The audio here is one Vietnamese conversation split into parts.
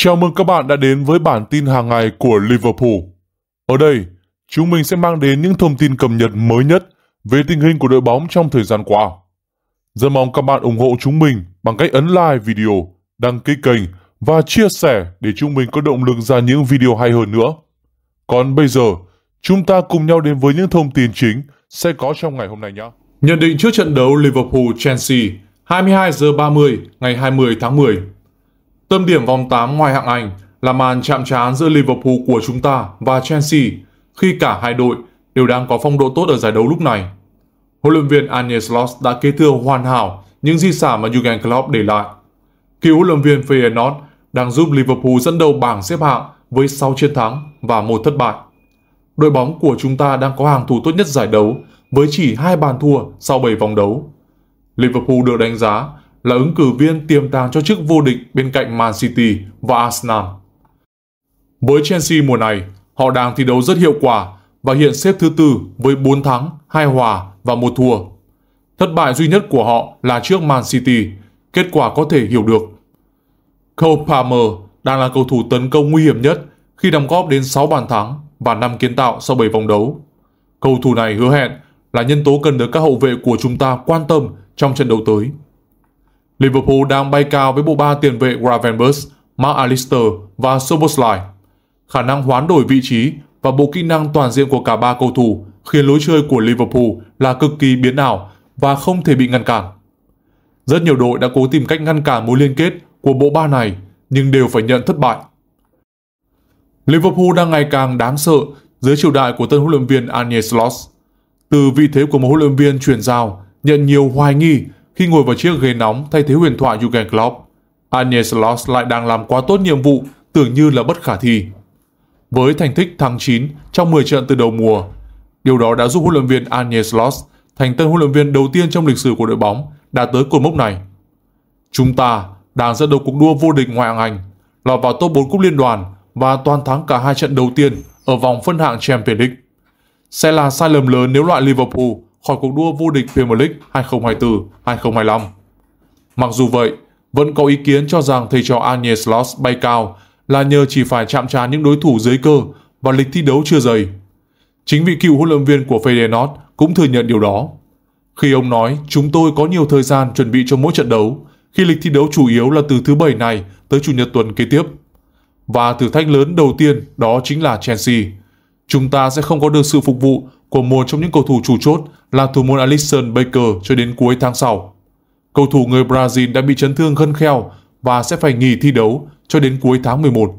Chào mừng các bạn đã đến với bản tin hàng ngày của Liverpool. Ở đây, chúng mình sẽ mang đến những thông tin cập nhật mới nhất về tình hình của đội bóng trong thời gian qua. Rất mong các bạn ủng hộ chúng mình bằng cách ấn like video, đăng ký kênh và chia sẻ để chúng mình có động lực ra những video hay hơn nữa. Còn bây giờ, chúng ta cùng nhau đến với những thông tin chính sẽ có trong ngày hôm nay nhé. Nhận định trước trận đấu Liverpool-Chelsea 22 h 30 ngày 20 tháng 10 Tâm điểm vòng 8 ngoài hạng Anh là màn chạm trán giữa Liverpool của chúng ta và Chelsea khi cả hai đội đều đang có phong độ tốt ở giải đấu lúc này. Huấn luyện viên Arne Slot đã kế thừa hoàn hảo những di sản mà Jurgen Klopp để lại. Cựu huấn luyện viên Feyenoord đang giúp Liverpool dẫn đầu bảng xếp hạng với 6 chiến thắng và một thất bại. Đội bóng của chúng ta đang có hàng thủ tốt nhất giải đấu với chỉ hai bàn thua sau 7 vòng đấu. Liverpool được đánh giá là ứng cử viên tiềm tàng cho chức vô địch bên cạnh Man City và Arsenal. Với Chelsea mùa này, họ đang thi đấu rất hiệu quả và hiện xếp thứ tư với 4 thắng, 2 hòa và một thua. Thất bại duy nhất của họ là trước Man City, kết quả có thể hiểu được. Cole Palmer đang là cầu thủ tấn công nguy hiểm nhất khi đóng góp đến 6 bàn thắng và 5 kiến tạo sau 7 vòng đấu. Cầu thủ này hứa hẹn là nhân tố cần được các hậu vệ của chúng ta quan tâm trong trận đấu tới. Liverpool đang bay cao với bộ ba tiền vệ Gravenberch, Mark Alister và Soboslai. Khả năng hoán đổi vị trí và bộ kỹ năng toàn diện của cả ba cầu thủ khiến lối chơi của Liverpool là cực kỳ biến ảo và không thể bị ngăn cản. Rất nhiều đội đã cố tìm cách ngăn cản mối liên kết của bộ ba này nhưng đều phải nhận thất bại. Liverpool đang ngày càng đáng sợ dưới triều đại của tân huấn luyện viên Arne Slot. Từ vị thế của một huấn luyện viên chuyển giao, nhận nhiều hoài nghi khi ngồi vào chiếc ghế nóng thay thế huyền thoại Jürgen Klopp, Agnes Loss lại đang làm quá tốt nhiệm vụ tưởng như là bất khả thi. Với thành tích thắng 9 trong 10 trận từ đầu mùa, điều đó đã giúp huấn luyện viên Agnes Loss thành tân huấn luyện viên đầu tiên trong lịch sử của đội bóng đạt tới cột mốc này. Chúng ta đang dẫn đầu cuộc đua vô địch ngoại hạng Anh, lọt vào top 4 cúp liên đoàn và toàn thắng cả hai trận đầu tiên ở vòng phân hạng Champions League. Sẽ là sai lầm lớn nếu loại Liverpool khỏi cuộc đua vô địch Premier League 2024-2025. Mặc dù vậy, vẫn có ý kiến cho rằng thầy trò Anje Slot bay cao là nhờ chỉ phải chạm trán những đối thủ dưới cơ và lịch thi đấu chưa dày. Chính vị cựu huấn luyện viên của Feyenoord cũng thừa nhận điều đó. Khi ông nói chúng tôi có nhiều thời gian chuẩn bị cho mỗi trận đấu, khi lịch thi đấu chủ yếu là từ thứ bảy này tới chủ nhật tuần kế tiếp. Và thử thách lớn đầu tiên đó chính là Chelsea. Chúng ta sẽ không có được sự phục vụ của một trong những cầu thủ chủ chốt là thủ môn Alisson Baker cho đến cuối tháng sau. Cầu thủ người Brazil đã bị chấn thương gân kheo và sẽ phải nghỉ thi đấu cho đến cuối tháng 11.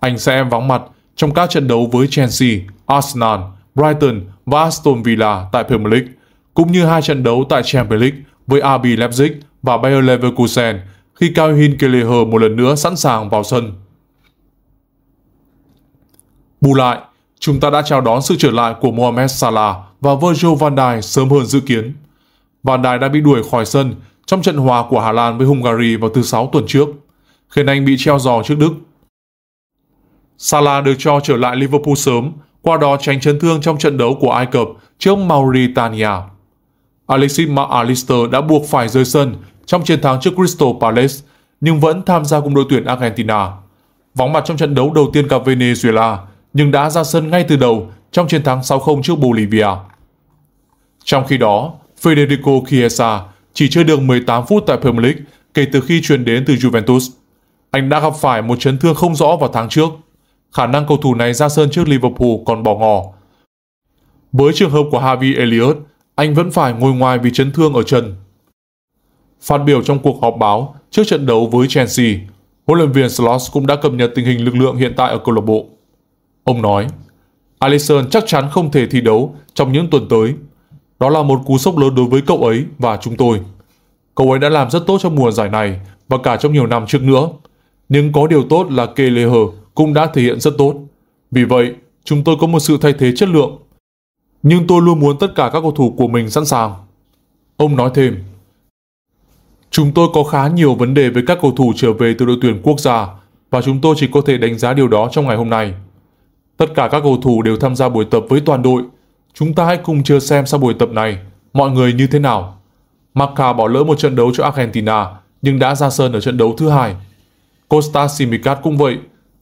Anh sẽ vắng mặt trong các trận đấu với Chelsea, Arsenal, Brighton và Aston Villa tại Premier League, cũng như hai trận đấu tại Champions League với RB Leipzig và Bayer Leverkusen khi Cao Hin Keleher một lần nữa sẵn sàng vào sân. Bù lại, chúng ta đã chào đón sự trở lại của Mohamed Salah và Virgil van Dijk sớm hơn dự kiến. Van Dijk đã bị đuổi khỏi sân trong trận hòa của Hà Lan với Hungary vào thứ Sáu tuần trước, khiến anh bị treo giò trước Đức. Salah được cho trở lại Liverpool sớm, qua đó tránh chấn thương trong trận đấu của Ai Cập trước Mauritania. Alexis McAllister đã buộc phải rơi sân trong chiến thắng trước Crystal Palace nhưng vẫn tham gia cùng đội tuyển Argentina. Vắng mặt trong trận đấu đầu tiên gặp Venezuela, nhưng đã ra sân ngay từ đầu trong chiến thắng 6-0 trước Bolivia. Trong khi đó, Federico Chiesa chỉ chơi được 18 phút tại Premier League kể từ khi chuyển đến từ Juventus. Anh đã gặp phải một chấn thương không rõ vào tháng trước. Khả năng cầu thủ này ra sân trước Liverpool còn bỏ ngỏ. Với trường hợp của Harvey Elliott, anh vẫn phải ngồi ngoài vì chấn thương ở chân. Phát biểu trong cuộc họp báo trước trận đấu với Chelsea, huấn luyện viên Slots cũng đã cập nhật tình hình lực lượng hiện tại ở câu lạc bộ. Ông nói, Alisson chắc chắn không thể thi đấu trong những tuần tới. Đó là một cú sốc lớn đối với cậu ấy và chúng tôi. Cậu ấy đã làm rất tốt trong mùa giải này và cả trong nhiều năm trước nữa. Nhưng có điều tốt là Keleher cũng đã thể hiện rất tốt. Vì vậy, chúng tôi có một sự thay thế chất lượng. Nhưng tôi luôn muốn tất cả các cầu thủ của mình sẵn sàng. Ông nói thêm, Chúng tôi có khá nhiều vấn đề với các cầu thủ trở về từ đội tuyển quốc gia và chúng tôi chỉ có thể đánh giá điều đó trong ngày hôm nay. Tất cả các cầu thủ đều tham gia buổi tập với toàn đội. Chúng ta hãy cùng chờ xem sau buổi tập này, mọi người như thế nào. Marca bỏ lỡ một trận đấu cho Argentina nhưng đã ra sân ở trận đấu thứ hai. Costa Simicat cũng vậy,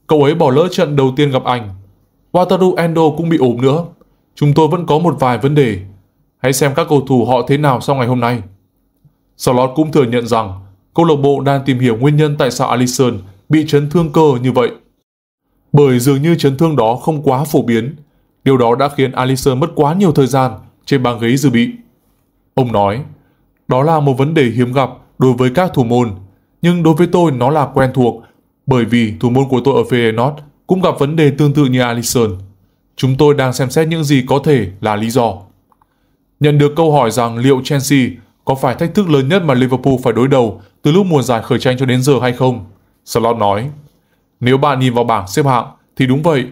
cậu ấy bỏ lỡ trận đầu tiên gặp Anh. Wataru Endo cũng bị ốm nữa. Chúng tôi vẫn có một vài vấn đề. Hãy xem các cầu thủ họ thế nào sau ngày hôm nay. Salot cũng thừa nhận rằng câu lạc bộ đang tìm hiểu nguyên nhân tại sao Alisson bị chấn thương cơ như vậy bởi dường như chấn thương đó không quá phổ biến. Điều đó đã khiến Alistair mất quá nhiều thời gian trên băng ghế dự bị. Ông nói, đó là một vấn đề hiếm gặp đối với các thủ môn, nhưng đối với tôi nó là quen thuộc bởi vì thủ môn của tôi ở Feyenoord cũng gặp vấn đề tương tự như Alisson. Chúng tôi đang xem xét những gì có thể là lý do. Nhận được câu hỏi rằng liệu Chelsea có phải thách thức lớn nhất mà Liverpool phải đối đầu từ lúc mùa giải khởi tranh cho đến giờ hay không? Slot nói, nếu bạn nhìn vào bảng xếp hạng thì đúng vậy,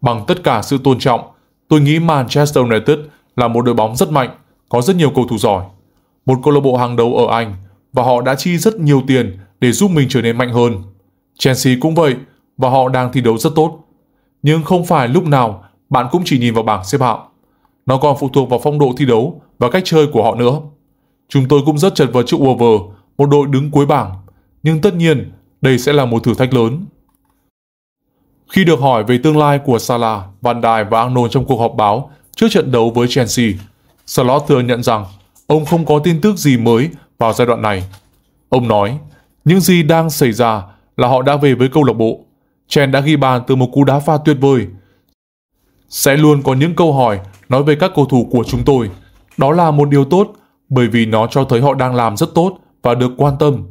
bằng tất cả sự tôn trọng, tôi nghĩ Manchester United là một đội bóng rất mạnh, có rất nhiều cầu thủ giỏi, một câu lạc bộ hàng đầu ở Anh và họ đã chi rất nhiều tiền để giúp mình trở nên mạnh hơn. Chelsea cũng vậy và họ đang thi đấu rất tốt. Nhưng không phải lúc nào bạn cũng chỉ nhìn vào bảng xếp hạng. Nó còn phụ thuộc vào phong độ thi đấu và cách chơi của họ nữa. Chúng tôi cũng rất chật vật trước Wolver, một đội đứng cuối bảng. Nhưng tất nhiên, đây sẽ là một thử thách lớn. Khi được hỏi về tương lai của Salah, Van Dijk và Arnold trong cuộc họp báo trước trận đấu với Chelsea, Slot thừa nhận rằng ông không có tin tức gì mới vào giai đoạn này. Ông nói, những gì đang xảy ra là họ đã về với câu lạc bộ. Chen đã ghi bàn từ một cú đá pha tuyệt vời. Sẽ luôn có những câu hỏi nói về các cầu thủ của chúng tôi. Đó là một điều tốt bởi vì nó cho thấy họ đang làm rất tốt và được quan tâm.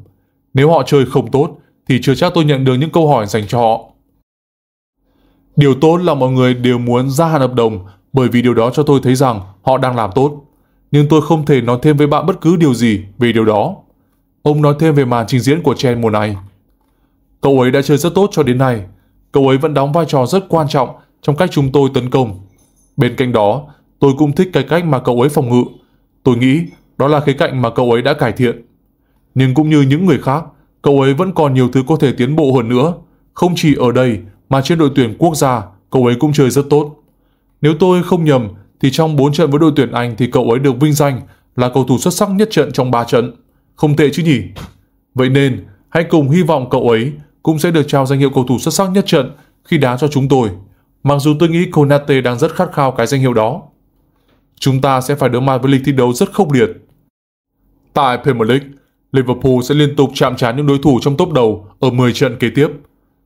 Nếu họ chơi không tốt thì chưa chắc tôi nhận được những câu hỏi dành cho họ. Điều tốt là mọi người đều muốn gia hạn hợp đồng bởi vì điều đó cho tôi thấy rằng họ đang làm tốt. Nhưng tôi không thể nói thêm với bạn bất cứ điều gì về điều đó. Ông nói thêm về màn trình diễn của Chen mùa này. Cậu ấy đã chơi rất tốt cho đến nay. Cậu ấy vẫn đóng vai trò rất quan trọng trong cách chúng tôi tấn công. Bên cạnh đó, tôi cũng thích cái cách mà cậu ấy phòng ngự. Tôi nghĩ đó là khía cạnh mà cậu ấy đã cải thiện. Nhưng cũng như những người khác, cậu ấy vẫn còn nhiều thứ có thể tiến bộ hơn nữa, không chỉ ở đây mà trên đội tuyển quốc gia cậu ấy cũng chơi rất tốt. Nếu tôi không nhầm thì trong 4 trận với đội tuyển Anh thì cậu ấy được vinh danh là cầu thủ xuất sắc nhất trận trong 3 trận. Không tệ chứ nhỉ? Vậy nên hãy cùng hy vọng cậu ấy cũng sẽ được trao danh hiệu cầu thủ xuất sắc nhất trận khi đá cho chúng tôi. Mặc dù tôi nghĩ Konate đang rất khát khao cái danh hiệu đó. Chúng ta sẽ phải đối mặt với lịch thi đấu rất khốc liệt. Tại Premier League, Liverpool sẽ liên tục chạm trán những đối thủ trong top đầu ở 10 trận kế tiếp.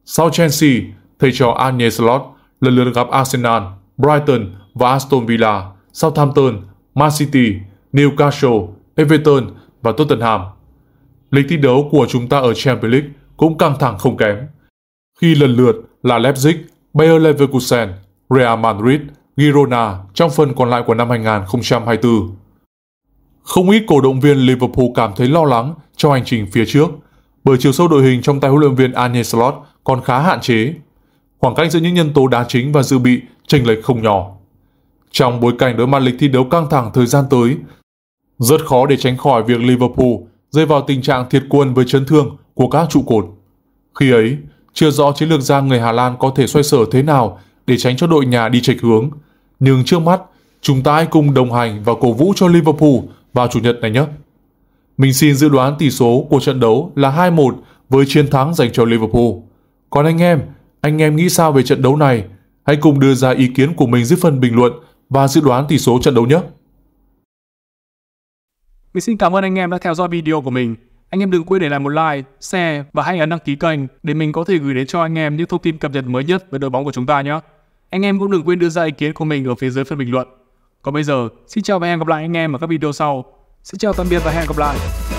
Sau Chelsea, thầy trò Arne Slot lần lượt gặp Arsenal, Brighton và Aston Villa, Southampton, Man City, Newcastle, Everton và Tottenham. Lịch thi đấu của chúng ta ở Champions League cũng căng thẳng không kém. Khi lần lượt là Leipzig, Bayer Leverkusen, Real Madrid, Girona trong phần còn lại của năm 2024. Không ít cổ động viên Liverpool cảm thấy lo lắng trong hành trình phía trước, bởi chiều sâu đội hình trong tay huấn luyện viên Arne Slot còn khá hạn chế khoảng cách giữa những nhân tố đá chính và dự bị chênh lệch không nhỏ. Trong bối cảnh đối mặt lịch thi đấu căng thẳng thời gian tới, rất khó để tránh khỏi việc Liverpool rơi vào tình trạng thiệt quân với chấn thương của các trụ cột. Khi ấy, chưa rõ chiến lược gia người Hà Lan có thể xoay sở thế nào để tránh cho đội nhà đi chệch hướng. Nhưng trước mắt, chúng ta hãy cùng đồng hành và cổ vũ cho Liverpool vào Chủ nhật này nhé. Mình xin dự đoán tỷ số của trận đấu là 2-1 với chiến thắng dành cho Liverpool. Còn anh em, anh em nghĩ sao về trận đấu này? Hãy cùng đưa ra ý kiến của mình dưới phần bình luận và dự đoán tỷ số trận đấu nhé. Mình xin cảm ơn anh em đã theo dõi video của mình. Anh em đừng quên để lại một like, share và hãy ấn đăng ký kênh để mình có thể gửi đến cho anh em những thông tin cập nhật mới nhất về đội bóng của chúng ta nhé. Anh em cũng đừng quên đưa ra ý kiến của mình ở phía dưới phần bình luận. Còn bây giờ, xin chào và hẹn gặp lại anh em ở các video sau. Xin chào tạm biệt và hẹn gặp lại.